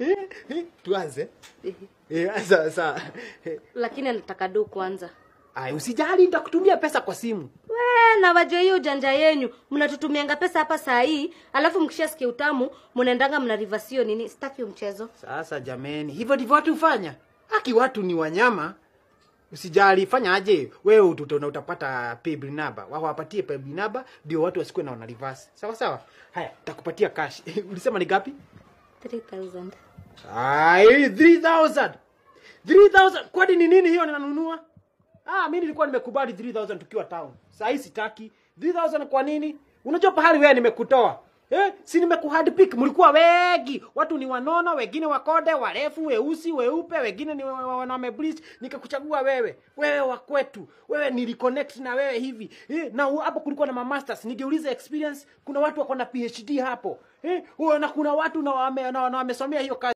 Eh, eh, tuanze eh, sasa. Lakini anataka do kwanza. Ai, usijali nitakutumia pesa kwa simu. We, na waje hiyo janja yenyu. Mnatutumianga pesa hapa saa hii, alafu mkishasikia utamu, mnaendanga mna reverse nini? Sitaki mchezo. Sasa jameni, hivyo ndivyo watu hufanya. haki watu ni wanyama. Usijali, fanya aje. Wewe utotona utapata paybill number. Wao wapatie paybill number ndio watu wasikuwe na wana reverse. Sawa sawa? Haya, nitakupatia cash. Ulisema ni gapi? 3000. Ai, 3000. 3000. Kwani ni nini hiyo ninanunua? Ah, mimi nilikuwa nimekubali 3000 tukiwa town. Sasa hii sitaki. 3000 kwa nini? Unajua pahali wewe nimekutoa. Eh, si nimekuhard pick, mlikuwa wengi. Watu ni wanono, wengine wakode, warefu, weusi, weupe, wengine ni waname bleach, nikakuchagua wewe. Wewe wa kwetu. Wewe niliconnect na wewe hivi. Eh, na hapo kulikuwa na masters, nigeuliza experience, kuna watu wako na PhD hapo. Eh, na kuna watu na wamesomea hiyo kazi.